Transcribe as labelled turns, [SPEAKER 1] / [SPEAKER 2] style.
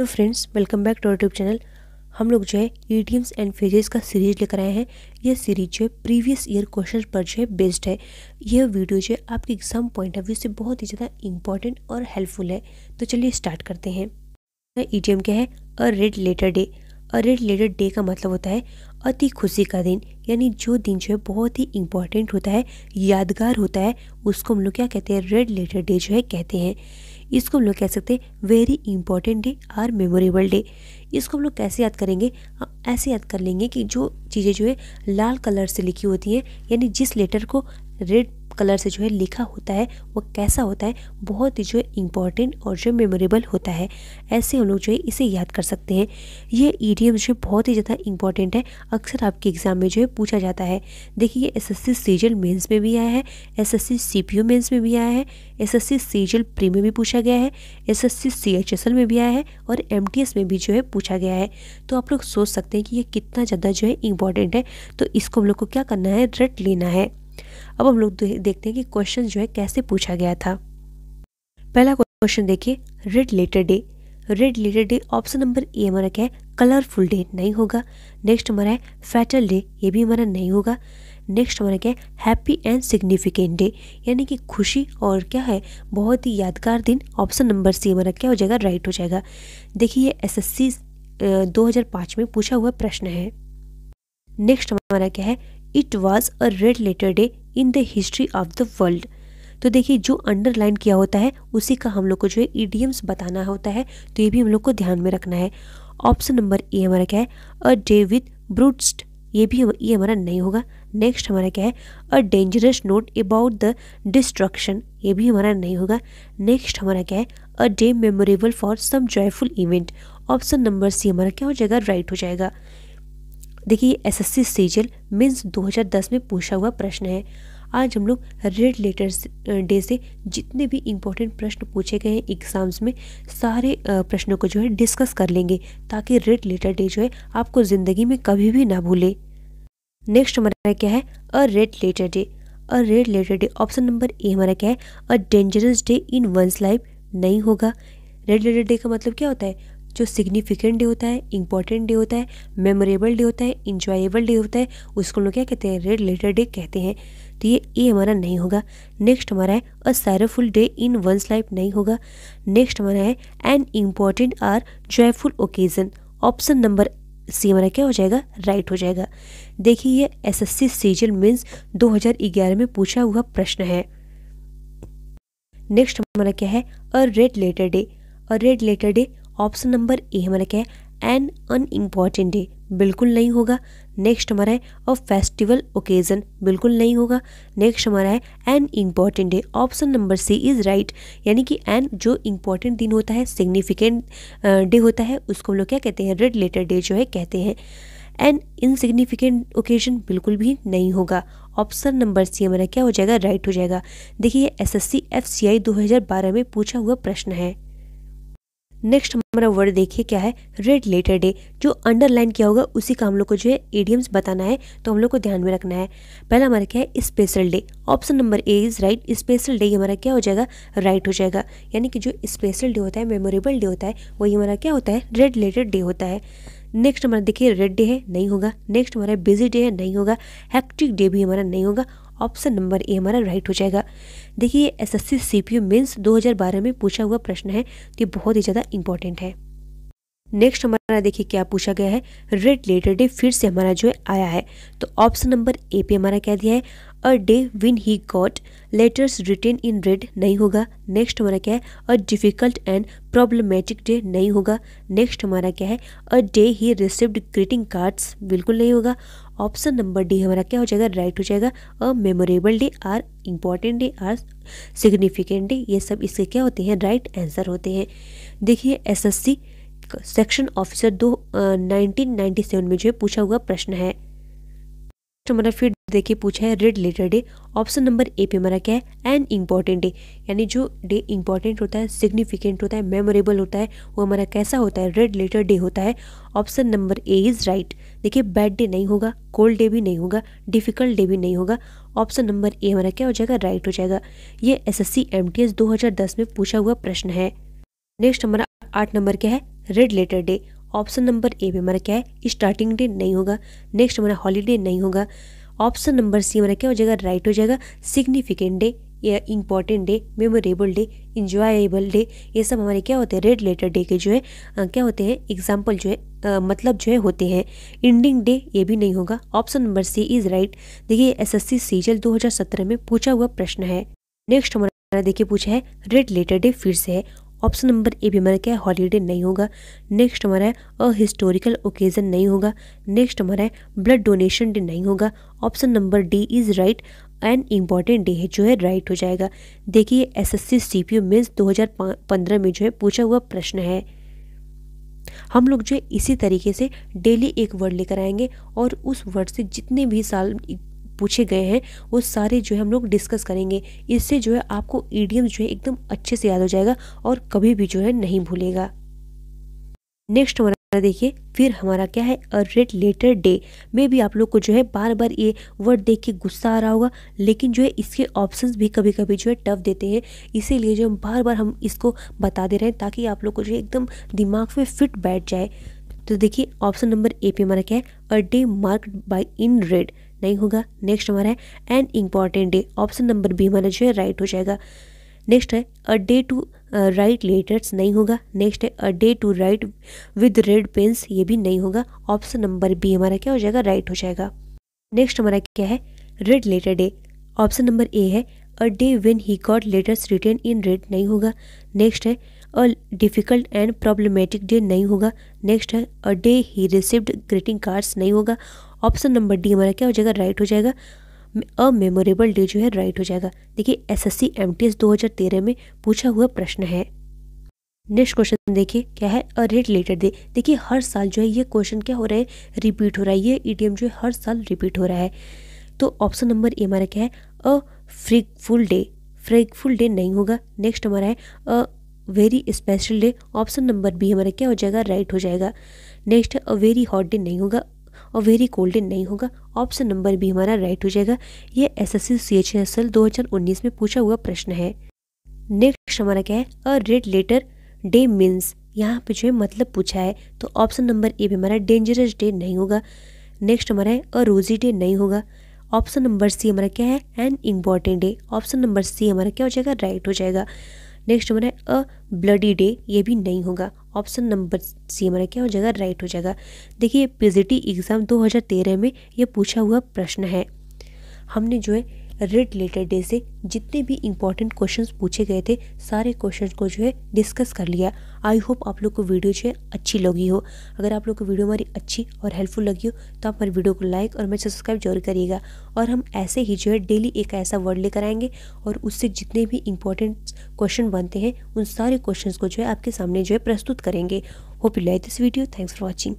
[SPEAKER 1] hello friends welcome back to YouTube channel हम लोग जो है ईडियम्स एंड फेजेस का सीरीज लेकर आए हैं यह सीरीज जो है प्रीवियस ईयर क्वेश्चन पर जो है बेस्ड है यह वीडियो जो है आपके एग्जाम पॉइंट ऑफ व्यू से बहुत ही ज़्यादा इंपॉर्टेंट और हेल्पफुल है तो चलिए स्टार्ट करते हैं ईडियम क्या है a red letter day a red letter day का मतलब होता है अति खुशी का दिन यानी जो दिन जो है बहुत ही इंपॉर्टेंट होता है यादगार होता है उसको हम लोग क्या कहते हैं रेड लेटर डे जो है कहते हैं इसको हम लोग कह सकते हैं वेरी इंपॉर्टेंट डे और मेमोरेबल डे इसको हम लोग कैसे याद करेंगे हम ऐसे याद कर लेंगे कि जो चीज़ें जो है लाल कलर से लिखी होती हैं यानी जिस लेटर को रेड कलर से जो है लिखा होता है वो कैसा होता है बहुत ही जो है इम्पॉर्टेंट और जो मेमोरेबल होता है ऐसे हम लोग जो है इसे याद कर सकते हैं ये ई जो है बहुत ही ज़्यादा इम्पॉर्टेंट है अक्सर आपके एग्ज़ाम में जो है पूछा जाता है देखिए ये S S C CGL mains में भी आया है S S C C P U mains में भी आया है S S C CGL pre में भी पूछा गया है S S C C H S L में भी आया है और एम टी एस में भी जो है पूछा गया है तो आप लोग सोच सकते हैं कि यह कितना ज़्यादा जो है इम्पॉर्टेंट है तो इसको हम लोग को क्या करना है रट लेना है अब हम लोग देखते हैं कि क्वेश्चन जो है कैसे पूछा गया था पहला क्वेश्चन देखिए red letter day red letter day option number A हमारा क्या है कलरफुल डे नहीं होगा नेक्स्ट हमारा है फैटल डे ये भी हमारा नहीं होगा नेक्स्ट हमारा क्या हैप्पी एंड सिग्निफिकेंट डे यानी कि खुशी और क्या है बहुत ही यादगार दिन ऑप्शन नंबर सी हमारा क्या हो जाएगा राइट हो जाएगा देखिए ये एसएससी 2005 में पूछा हुआ प्रश्न है नेक्स्ट हमारा क्या है it was a red letter day in the history of the world तो देखिए जो अंडरलाइन किया होता है उसी का हम लोग को जो है ईडियम्स बताना होता है तो ये भी हम लोग को ध्यान में रखना है ऑप्शन नंबर ए हमारा क्या है अ डे विथ ब्रूडस्ट ये भी हम ये हमारा नहीं होगा नेक्स्ट हमारा क्या है a dangerous note about the destruction ये भी हमारा नहीं होगा नेक्स्ट हमारा क्या है a day memorable for some joyful event option number C हमारा क्या हो जाएगा राइट हो जाएगा देखिए सी सीजल मीन्स दस में पूछा हुआ प्रश्न है आज हम लोग रेड लेटर्स डे से जितने भी इम्पोर्टेंट प्रश्न पूछे गए हैं एग्ज़ाम्स में सारे प्रश्नों को जो है डिस्कस कर लेंगे ताकि रेड लेटर डे जो है आपको ज़िंदगी में कभी भी ना भूले नेक्स्ट हमारा क्या है a red letter day a red letter day option number A हमारा क्या है a dangerous day in one's life नहीं होगा रेड लेटर डे का मतलब क्या होता है जो सिग्निफिकेंट डे होता है इंपॉर्टेंट डे होता है मेमोरेबल डे होता है इंजॉयबल डे होता है उसको लोग क्या कहते हैं रेड लेटर डे कहते हैं तो ये ए हमारा नहीं होगा नेक्स्ट हमारा है a sorrowful day in one's life नहीं होगा नेक्स्ट हमारा है an important or joyful occasion option number C हमारा क्या हो जाएगा राइट हो जाएगा देखिए ये S S C CGL means ग्यारह में पूछा हुआ प्रश्न है नेक्स्ट हमारा क्या है a red letter day a red letter day option number A हमारा क्या है एन अनइम्पॉर्टेंट डे बिल्कुल नहीं होगा नेक्स्ट हमारा है अ फेस्टिवल ओकेजन बिल्कुल नहीं होगा नेक्स्ट हमारा है an important day option number C is right यानी कि एन जो इम्पॉर्टेंट दिन होता है सिग्निफिकेंट डे होता है उसको हम लोग क्या कहते हैं रेड लेटर डे जो है कहते हैं एन इनसिग्निफिकेंट ओकेजन बिल्कुल भी नहीं होगा ऑप्शन नंबर सी हमारा क्या हो जाएगा राइट हो जाएगा देखिए S S C F C I दो हज़ार बारह में पूछा हुआ प्रश्न है नेक्स्ट हमारा वर्ड देखिए क्या है रेड लेटर डे जो अंडरलाइन किया होगा उसी का हम लोग को जो है एडियम्स बताना है तो हम लोग को ध्यान में रखना है पहला हमारा क्या है special day option number A is right special day हमारा क्या हो जाएगा राइट right हो जाएगा यानी कि जो स्पेशल डे होता है मेमोरेबल डे होता है वही हमारा क्या होता है रेड लेटर डे होता है नेक्स्ट हमारा देखिए रेड डे है नहीं होगा नेक्स्ट हमारा बिजी डे है नहीं होगा हैक्टिक डे भी हमारा नहीं होगा ऑप्शन नंबर ए हमारा राइट हो जाएगा देखिए S S C C P दो हज़ार बारह में पूछा हुआ प्रश्न है तो ये बहुत ही ज़्यादा इंपॉर्टेंट है नेक्स्ट हमारा देखिए क्या पूछा गया है रेड लेटर डे फिर से हमारा जो है आया है तो ऑप्शन नंबर ए पे हमारा क्या दिया है a day when he got letters written in red नहीं होगा नेक्स्ट हमारा क्या है a difficult and problematic day नहीं होगा नेक्स्ट हमारा क्या है a day he received greeting cards बिल्कुल नहीं होगा ऑप्शन नंबर डी हमारा क्या हो जाएगा राइट हो जाएगा a memorable day or important day or significant day ये सब इसके क्या होते हैं राइट right आंसर होते हैं देखिए एसएससी सेक्शन ऑफिसर दो नाइनटीन में जो है पूछा हुआ प्रश्न है हमारा तो फिर देखिए पूछा है red letter day option number A पे हमारा क्या है एन इम्पॉर्टेंट डे यानी जो डे इम्पॉर्टेंट होता है सिग्निफिकेंट होता है मेमोरेबल होता है वो हमारा कैसा होता है रेड लेटर डे होता है option number A is right देखिए बैड डे नहीं होगा कोल्ड डे भी नहीं होगा डिफिकल्ट डे भी नहीं होगा ऑप्शन नंबर ए हमारा क्या हो जाएगा राइट हो जाएगा ये S S C M T S दो हजार दस में पूछा हुआ प्रश्न है नेक्स्ट हमारा आठ नंबर क्या है red letter day option number A में हमारा क्या है स्टार्टिंग डे नहीं होगा नेक्स्ट हमारा हॉलीडे नहीं होगा ऑप्शन नंबर सी हमारा क्या हो जाएगा राइट हो जाएगा सिग्निफिकेंट डे या important day memorable day enjoyable day ये सब हमारे क्या होते हैं रेड लेटर डे के जो है आ, क्या होते हैं एग्जाम्पल जो है आ, मतलब जो है होते हैं इंडिंग डे ये भी नहीं होगा option number C is right देखिए एसएससी सीजल 2017 में पूछा हुआ प्रश्न है नेक्स्ट हमारा देखिए पूछा है रेड लेटर डे फिर से है ऑप्शन नंबर ए भी हमारा क्या है हॉलीडे नहीं होगा नेक्स्ट हमारा है अ हिस्टोरिकल ओकेज़न नहीं होगा नेक्स्ट हमारा है ब्लड डोनेशन डे नहीं होगा option number D is right an important day है जो है राइट हो जाएगा देखिए S S C C P mains दो हज़ार पंद्रह में जो है पूछा हुआ प्रश्न है हम लोग जो है इसी तरीके से डेली एक वर्ड लेकर आएंगे और उस वर्ड से जितने भी साल पूछे गए हैं वो सारे जो है हम लोग डिस्कस करेंगे इससे जो है आपको ईडियम जो है एकदम अच्छे से याद हो जाएगा और कभी भी जो है नहीं भूलेगा नेक्स्ट हमारा देखिए फिर हमारा क्या है अ रेड लेटर डे में भी आप लोग को जो है बार बार ये वर्ड देख के गुस्सा आ रहा होगा लेकिन जो है इसके ऑप्शंस भी कभी कभी जो है टफ देते हैं इसीलिए जो हम बार बार हम इसको बता दे रहे हैं ताकि आप लोग को जो है एकदम दिमाग में फिट बैठ जाए तो देखिए ऑप्शन नंबर ए पे हमारा क्या है a day marked by in red नहीं होगा नेक्स्ट हमारा है an important day option number B हमारा जो है राइट हो जाएगा नेक्स्ट है a day to write letters नहीं होगा नेक्स्ट है a day to write with red pens ये भी नहीं होगा ऑप्शन नंबर बी हमारा क्या हो जाएगा राइट हो जाएगा नेक्स्ट हमारा क्या है red letter day option number A है a day when he got letters returned in red नहीं होगा नेक्स्ट है a difficult and problematic day नहीं होगा नेक्स्ट है a day he received greeting cards नहीं होगा ऑप्शन नंबर डी हमारा क्या हो जाएगा राइट हो जाएगा अ मेमोरेबल डे जो है राइट हो जाएगा देखिए एसएससी एमटीएस 2013 में पूछा हुआ प्रश्न है नेक्स्ट क्वेश्चन देखिए क्या है अ रेट लेटर डे देखिए हर साल जो है ये क्वेश्चन क्या हो रहा है रिपीट हो रहा है ये ईडीएम जो है हर साल रिपीट हो रहा है तो ऑप्शन नंबर ए हमारा क्या है अ फ्रिकफुल डे फ्रिकफुल डे नहीं होगा नेक्स्ट हमारा है a very special day option number B हमारा क्या हो जाएगा राइट हो जाएगा नेक्स्ट है अ वेरी हॉट डे नहीं होगा और वेरी कोल्ड डे नहीं होगा ऑप्शन नंबर बी हमारा राइट हो जाएगा ये S S C H S L दो हज़ार उन्नीस में पूछा हुआ प्रश्न है नेक्स्ट हमारा क्या है a red letter day means यहाँ पे जो है मतलब पूछा है तो ऑप्शन नंबर ए भी हमारा डेंजरस डे नहीं होगा नेक्स्ट हमारा है अ रोजी डे नहीं होगा ऑप्शन नंबर सी हमारा क्या है an important day option number C हमारा क्या हो जाएगा राइट हो जाएगा नेक्स्ट हमारा अ ब्लडी डे ये भी नहीं होगा ऑप्शन नंबर सी हमारा क्या हो जाएगा राइट हो जाएगा देखिए पीजीटी एग्ज़ाम 2013 में ये पूछा हुआ प्रश्न है हमने जो है रेड रिलेटेड डे से जितने भी इंपॉर्टेंट क्वेश्चंस पूछे गए थे सारे क्वेश्चन को जो है डिस्कस कर लिया आई होप आप लोग को वीडियो जो है अच्छी लगी हो अगर आप लोग को वीडियो हमारी अच्छी और हेल्पफुल लगी हो तो आप हमारी वीडियो को लाइक और हमें सब्सक्राइब जरूर करिएगा और हम ऐसे ही जो है डेली एक ऐसा वर्ड लेकर आएंगे और उससे जितने भी इंपॉर्टेंट क्वेश्चन बनते हैं उन सारे क्वेश्चन को जो है आपके सामने जो है प्रस्तुत करेंगे hope you like this video thanks for watching